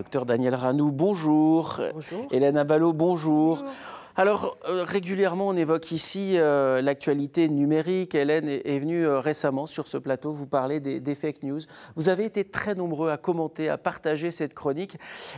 Docteur Daniel Ranou, bonjour. Bonjour. Hélène Abalo, bonjour. Alors, euh, régulièrement, on évoque ici euh, l'actualité numérique. Hélène est, venue euh, récemment sur ce plateau vous parler des, fake news. Vous avez été très nombreux à commenter, à partager cette chronique.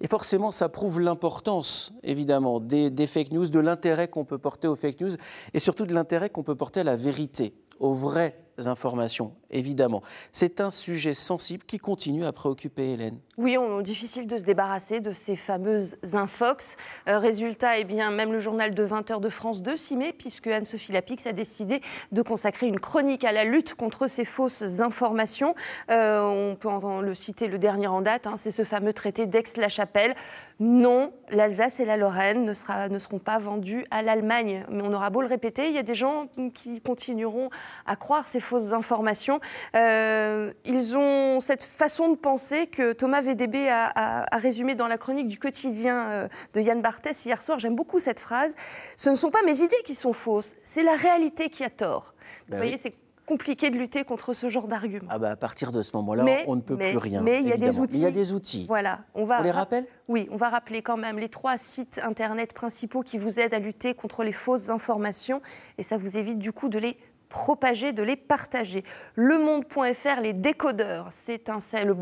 Et forcément, ça prouve l'importance, évidemment, des fake news, de l'intérêt qu'on peut porter aux fake news et surtout de l'intérêt qu'on peut porter à la vérité, au vrai informations, évidemment. C'est un sujet sensible qui continue à préoccuper Hélène. Oui, on, difficile de se débarrasser de ces fameuses infox. Euh, résultat, et eh bien, même le journal de 20h de France 2 s'y met, puisque Anne-Sophie Lapix a décidé de consacrer une chronique à la lutte contre ces fausses informations. Euh, on peut en le citer le dernier en date, hein, c'est ce fameux traité d'Aix-la-Chapelle. Non, l'Alsace et la Lorraine ne, sera, ne seront pas vendues à l'Allemagne. Mais on aura beau le répéter, il y a des gens qui continueront à croire ces fausses informations. Euh, ils ont cette façon de penser que Thomas VDB a, résumé dans la chronique du quotidien euh, de Yann Barthès hier soir. J'aime beaucoup cette phrase. Ce ne sont pas mes idées qui sont fausses, c'est la réalité qui a tort. Ben vous voyez, c'est compliqué de lutter contre ce genre d'argument. Ah bah, à partir de ce moment-là, on ne peut plus rien. Mais il y a des outils. Il y a des outils. Voilà, on va. On les rappelle Oui, on va rappeler quand même les trois sites internet principaux qui vous aident à lutter contre les fausses informations et ça vous évite du coup de les propager, de les partager. Le Monde.fr, les décodeurs, c'est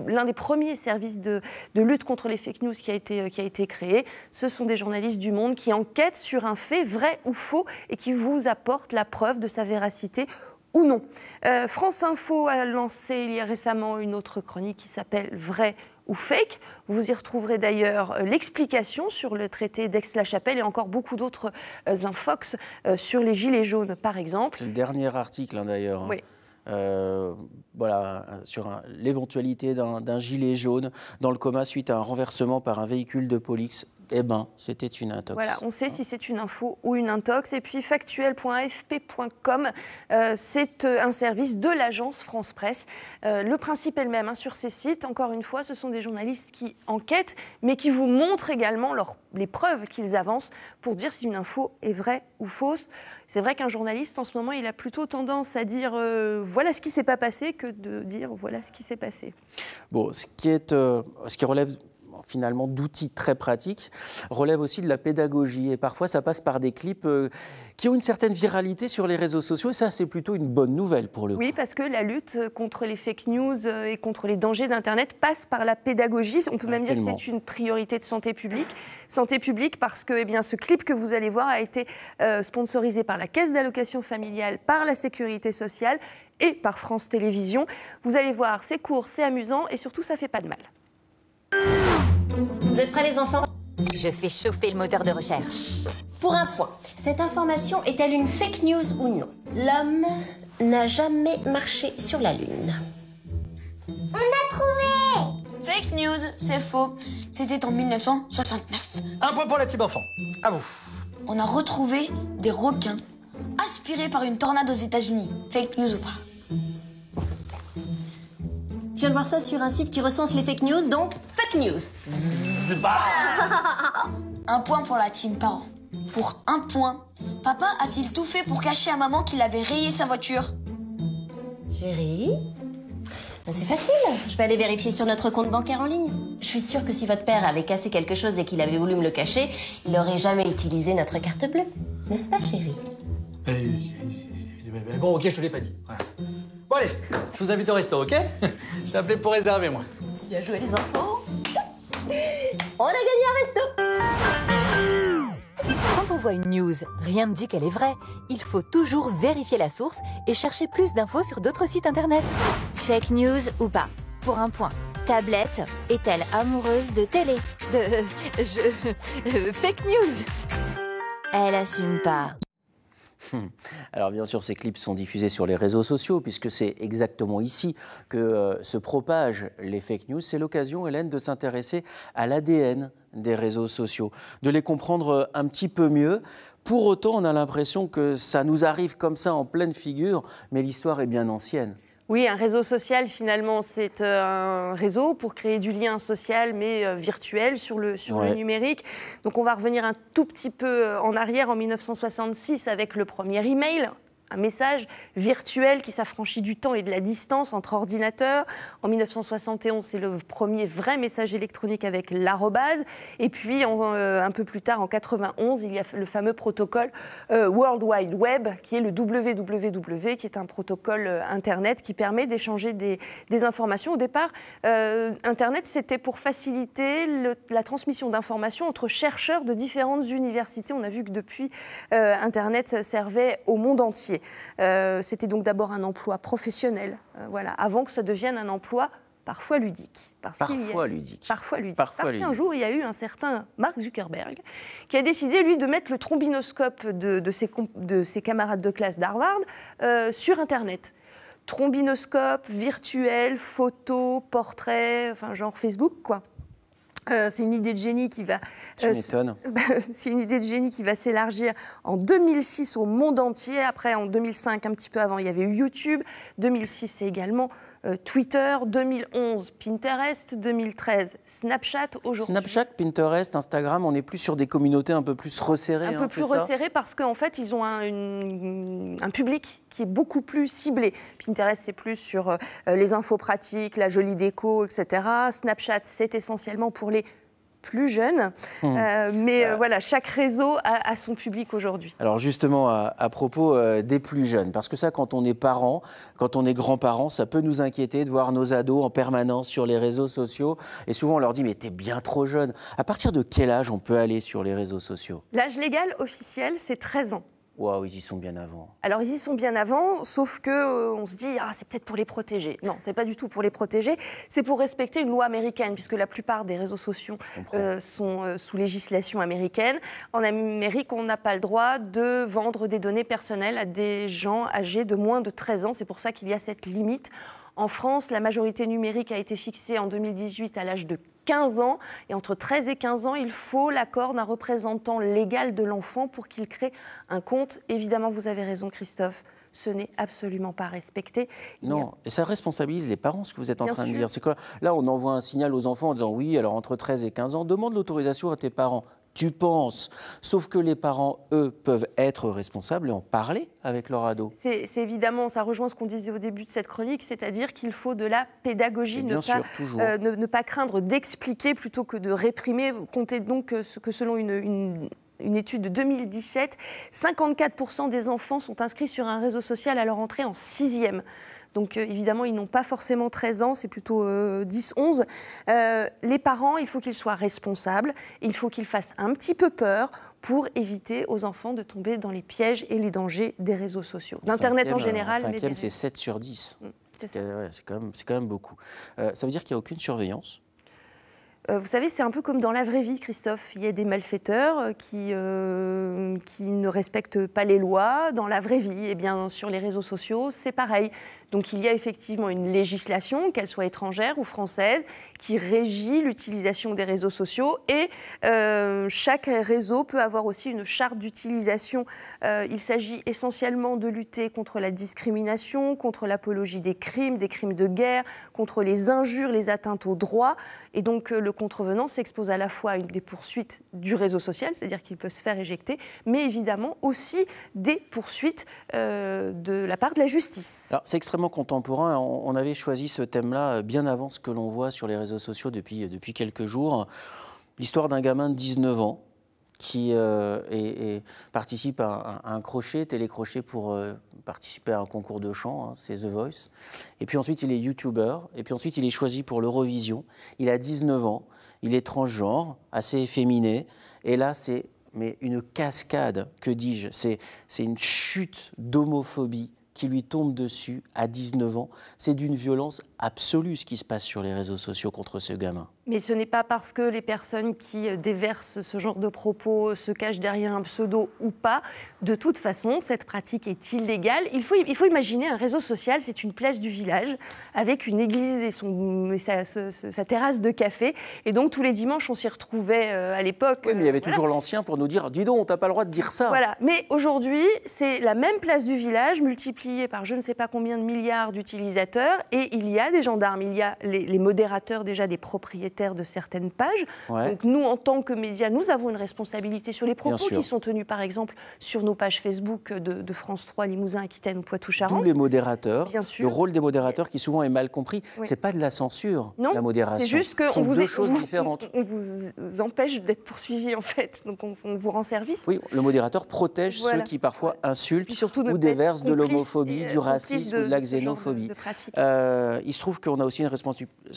l'un des premiers services de, lutte contre les fake news euh, qui a, été, créé. Ce sont des journalistes du Monde qui enquêtent sur un fait vrai ou faux et qui vous apportent la preuve de sa véracité ou non. Euh, France Info a lancé il y a récemment une autre chronique qui s'appelle Vrai ou fake. Vous y retrouverez d'ailleurs euh, l'explication sur le traité d'Aix-la-Chapelle et encore beaucoup d'autres euh, infox euh, sur les gilets jaunes, par exemple. C'est le dernier article, hein, d'ailleurs. Hein. Oui. voilà, sur l'éventualité d'un gilet jaune dans le coma suite à un renversement par un véhicule de Polix eh ben, c'était une intox. Voilà, on sait si c'est une info ou une intox. Et puis factuel.afp.com, euh, c'est euh, un service de l'agence France Presse. Euh, le principe est le même hein, sur ces sites. Encore une fois, ce sont des journalistes qui enquêtent, mais qui vous montrent également les preuves qu'ils avancent pour dire si une info est vraie ou fausse. C'est vrai qu'un journaliste, en ce moment, il a plutôt tendance à dire voilà ce qui s'est pas passé que de dire voilà ce qui s'est passé. Bon, ce qui, est, ce qui relève finalement d'outils très pratiques, relève aussi de la pédagogie. Et parfois, ça passe par des clips euh, qui ont une certaine viralité sur les réseaux sociaux. Et ça, c'est plutôt une bonne nouvelle pour le oui, parce que la lutte contre les fake news euh, et contre les dangers d'Internet passe par la pédagogie. On peut même dire que c'est une priorité de santé publique. Santé publique parce que eh bien, ce clip que vous allez voir a été euh, sponsorisé par la Caisse d'allocation familiale, par la Sécurité sociale et par France Télévisions. Vous allez voir, c'est court, c'est amusant et surtout, ça fait pas de mal. Vous êtes prêts les enfants Je fais chauffer le moteur de recherche. Pour un point, cette information est-elle une fake news ou non L'homme n'a jamais marché sur la Lune. On a trouvé Fake news, c'est faux. C'était en 1969. Un point pour la type enfant. À vous. On a retrouvé des requins aspirés par une tornade aux États-Unis. Fake news ou pas Je viens de voir ça sur un site qui recense les fake news, donc fake news un point pour la team parents. Pour un point, papa a-t-il tout fait pour cacher à maman qu'il avait rayé sa voiture Chérie ben, C'est facile. Je vais aller vérifier sur notre compte bancaire en ligne. Je suis sûre que si votre père avait cassé quelque chose et qu'il avait voulu me le cacher, il n'aurait jamais utilisé notre carte bleue. N'est-ce pas, chérie eh, Bon, ok, je te l'ai pas dit. Bon, allez, je vous invite au resto, ok Je vais appeler pour réserver, moi. Bien joué, les enfants. On a gagné un resto Quand on voit une news, rien ne dit qu'elle est vraie. Il faut toujours vérifier la source et chercher plus d'infos sur d'autres sites internet. Fake news ou pas, pour un point. Tablette est-elle amoureuse de télé De... je... Euh, fake news Elle assume pas. Alors bien sûr, ces clips sont diffusés sur les réseaux sociaux, puisque c'est exactement ici que euh, se propagent les fake news. C'est l'occasion, Hélène, de s'intéresser à l'ADN des réseaux sociaux, de les comprendre euh, un petit peu mieux. Pour autant, on a l'impression que ça nous arrive comme ça en pleine figure, mais l'histoire est bien ancienne. Oui, un réseau social, finalement, c'est euh, un réseau pour créer du lien social, mais euh, virtuel, sur, le, sur le numérique. Donc on va revenir un tout petit peu euh, en arrière, en 1966, avec le premier email un message virtuel qui s'affranchit du temps et de la distance entre ordinateurs. En 1971, c'est le premier vrai message électronique avec l'arrobase. Et puis, euh, un peu plus tard, en 91, il y a le fameux protocole euh, World Wide Web, qui est le WWW, qui est un protocole euh, Internet qui permet d'échanger des, informations. Au départ, Internet, c'était pour faciliter la transmission d'informations entre chercheurs de différentes universités. On a vu que depuis, Internet servait au monde entier. Euh, c'était donc d'abord un emploi professionnel, euh, voilà, avant que ça devienne un emploi parfois ludique. Parce parfois, ludique. parfois parce qu'un jour, il y a eu un certain Mark Zuckerberg qui a décidé, lui, de mettre le trombinoscope de, ses, camarades de classe d'Harvard euh, sur Internet. Trombinoscope, virtuel, photo, portrait, enfin genre Facebook, quoi. Euh, c'est une idée de génie qui va. Euh, bah, c'est une idée de génie qui va s'élargir en 2006 au monde entier. Après, en 2005, un petit peu avant, il y avait YouTube. 2006, c'est également euh, Twitter, 2011 Pinterest, 2013 Snapchat aujourd'hui. Snapchat, Pinterest, Instagram, on est plus sur des communautés un peu plus resserrées. Un hein, peu plus resserrées parce qu'en fait, ils ont un, public qui est beaucoup plus ciblé. Pinterest, c'est plus sur euh, les infos pratiques, la jolie déco, etc. Snapchat, c'est essentiellement pour les plus jeunes. Mmh. Euh, mais bah. euh, voilà, chaque réseau a, son public aujourd'hui. Alors justement, à, propos euh, des plus jeunes, parce que ça, quand on est parents, quand on est grands-parents, ça peut nous inquiéter de voir nos ados en permanence sur les réseaux sociaux. Et souvent, on leur dit, mais t'es bien trop jeune. À partir de quel âge on peut aller sur les réseaux sociaux L'âge légal officiel, c'est 13 ans ils y sont bien avant. Alors ils y sont bien avant, sauf que euh, on se dit ah c'est peut-être pour les protéger. Non, c'est pas du tout pour les protéger, c'est pour respecter une loi américaine puisque la plupart des réseaux sociaux euh, sont euh, sous législation américaine. En Amérique, on n'a pas le droit de vendre des données personnelles à des gens âgés de moins de 13 ans. C'est pour ça qu'il y a cette limite. En France, la majorité numérique a été fixée en 2018 à l'âge de 15 ans. Et entre 13 et 15 ans, il faut l'accord d'un représentant légal de l'enfant pour qu'il crée un compte. Évidemment, vous avez raison, Christophe. Ce n'est absolument pas respecté. non, et ça responsabilise les parents, ce que vous êtes en train de dire. C'est quoi là, on envoie un signal aux enfants en disant oui, alors entre 13 et 15 ans, demande l'autorisation à tes parents tu penses. Sauf que les parents, eux, peuvent être responsables et en parler avec leur ado. C'est évidemment, ça rejoint ce qu'on disait au début de cette chronique, c'est-à-dire qu'il faut de la pédagogie, euh, ne pas, craindre d'expliquer plutôt que de réprimer. Comptez donc euh, que, selon une, une étude de 2017, 54% des enfants sont inscrits sur un réseau social à leur entrée en sixième. Donc euh, évidemment, ils n'ont pas forcément 13 ans, c'est plutôt 10, euh, 11. Euh, les parents, il faut qu'ils soient responsables, il faut qu'ils fassent un petit peu peur pour éviter aux enfants de tomber dans les pièges et les dangers des réseaux sociaux. D'Internet en général. Cinquième, c'est 7 sur 10. Mmh, c'est quand, même beaucoup. ça veut dire qu'il n'y a aucune surveillance euh, vous savez, c'est un peu comme dans la vraie vie, Christophe. Il y a des malfaiteurs euh, euh, qui, ne respectent pas les lois dans la vraie vie. Et eh bien, sur les réseaux sociaux, c'est pareil. Donc, il y a effectivement une législation, qu'elle soit étrangère ou française, qui régit l'utilisation des réseaux sociaux. Et chaque réseau peut avoir aussi une charte d'utilisation. il s'agit essentiellement de lutter contre la discrimination, contre l'apologie des crimes, des crimes de guerre, contre les injures, les atteintes aux droits. Et donc euh, le contrevenant s'expose à la fois à des poursuites du réseau social, c'est-à-dire qu'il peut se faire éjecter, mais évidemment aussi des poursuites euh, de la part de la justice. C'est extrêmement contemporain. On avait choisi ce thème-là euh, bien avant ce que l'on voit sur les réseaux sociaux depuis, depuis quelques jours. L'histoire d'un gamin de 19 ans qui euh, participe à, un crochet, télécrochet pour euh, participer à un concours de chant, hein, c'est The Voice. Et puis ensuite, il est YouTuber. Et puis ensuite, il est choisi pour l'Eurovision. Il a 19 ans. Il est transgenre, assez efféminé. Et là, c'est mais une cascade, que dis-je C'est une chute d'homophobie qui lui tombe dessus à 19 ans. C'est d'une violence absolue ce qui se passe sur les réseaux sociaux contre ce gamin. Mais ce n'est pas parce que les personnes qui euh, déversent ce genre de propos euh, se cachent derrière un pseudo ou pas. De toute façon, cette pratique est illégale. Il faut, il faut imaginer un réseau social, c'est une place du village avec une église et, son, sa, terrasse de café. Et donc tous les dimanches, on s'y retrouvait euh, à l'époque. Oui, mais il y avait toujours l'ancien pour nous dire dis donc, t'as pas le droit de dire ça. Voilà. Mais aujourd'hui, c'est la même place du village multipliée par je ne sais pas combien de milliards d'utilisateurs et il y a des gendarmes, il y a les, modérateurs déjà des propriétaires de certaines pages. Donc nous, en tant que médias, nous avons une responsabilité sur les propos qui sont tenus, par exemple, sur nos pages Facebook de, France 3, Limousin, Aquitaine ou Poitou-Charentes. les modérateurs, Bien le rôle des modérateurs qui souvent est mal compris. C'est pas de la censure, la modération. C'est juste qu'on vous, choses différentes. on vous empêche d'être poursuivi en fait. Donc on, vous rend service. Oui, le modérateur protège ceux qui parfois insultent surtout ou déversent de l'homophobie, du racisme, de, la xénophobie. Euh, ils sont trouve qu'on a aussi une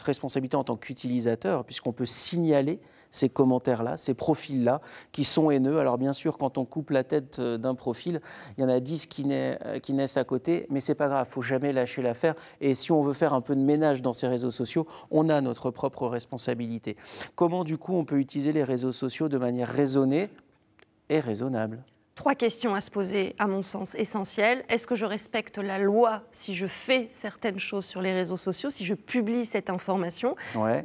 responsabilité en tant qu'utilisateur, puisqu'on peut signaler ces commentaires-là, ces profils-là, qui sont haineux. Alors bien sûr, quand on coupe la tête euh, d'un profil, il y en a 10 euh, qui, naissent à côté, mais c'est pas grave, il faut jamais lâcher l'affaire. Et si on veut faire un peu de ménage dans ces réseaux sociaux, on a notre propre responsabilité. Comment du coup on peut utiliser les réseaux sociaux de manière raisonnée et raisonnable trois questions à se poser, à mon sens, essentielles. Est-ce que je respecte la loi si je fais certaines choses sur les réseaux sociaux, si je publie cette information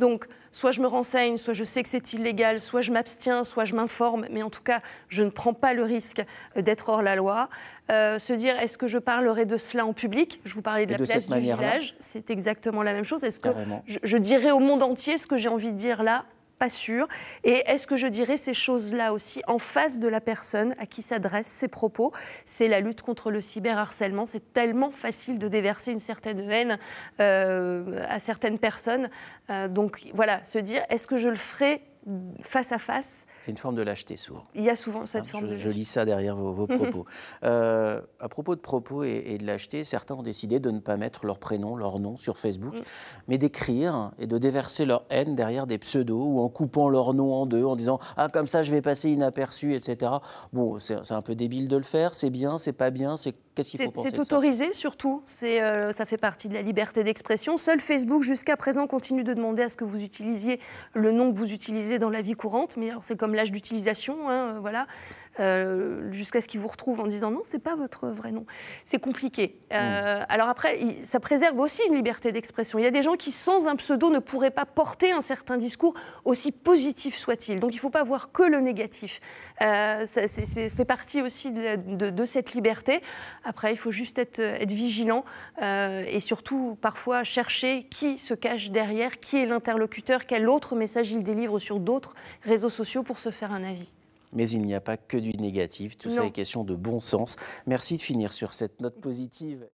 Donc, soit je me renseigne, soit je sais que c'est illégal, soit je m'abstiens, soit je m'informe, mais en tout cas, je ne prends pas le risque euh, d'être hors la loi. Euh, se dire, est-ce que je parlerai de cela en public Je vous parlais de la place du village, c'est exactement la même chose. Est-ce que je, je dirai au monde entier ce que j'ai envie de dire là pas sûr, Et est-ce que je dirais ces choses-là aussi en face de la personne à qui s'adressent ces propos C'est la lutte contre le cyberharcèlement. C'est tellement facile de déverser une certaine haine euh, à certaines personnes. Euh, donc voilà, se dire est-ce que je le ferai face à face. C'est une forme de lâcheté souvent. Il y a souvent cette hein, forme je, de. Je lis ça derrière vos, propos. Euh, à propos de propos et, de lâcheté, certains ont décidé de ne pas mettre leur prénom, leur nom sur Facebook, mm. mais d'écrire et de déverser leur haine derrière des pseudos ou en coupant leur nom en deux, en disant ah comme ça je vais passer inaperçu, etc. Bon, c'est un peu débile de le faire. C'est bien, c'est pas bien, c'est c'est autorisé surtout, euh, ça fait partie de la liberté d'expression. Seul Facebook jusqu'à présent continue de demander à ce que vous utilisiez le nom que vous utilisez dans la vie courante, mais c'est comme l'âge d'utilisation, hein, euh, voilà. Euh, jusqu'à ce qu'ils vous retrouvent en disant non, c'est pas votre vrai nom. C'est compliqué. Mmh. Euh, alors après, ça préserve aussi une liberté d'expression. Il y a des gens qui, sans un pseudo, ne pourraient pas porter un certain discours, aussi positif soit-il. Donc il ne faut pas voir que le négatif. Euh, ça, fait partie aussi de, cette liberté. Après, il faut juste être vigilant et surtout parfois chercher qui se cache derrière, qui est l'interlocuteur, quel autre message il délivre sur d'autres réseaux sociaux pour se faire un avis mais il n'y a pas que du négatif. Tout ça est question de bon sens. Merci de finir sur cette note positive.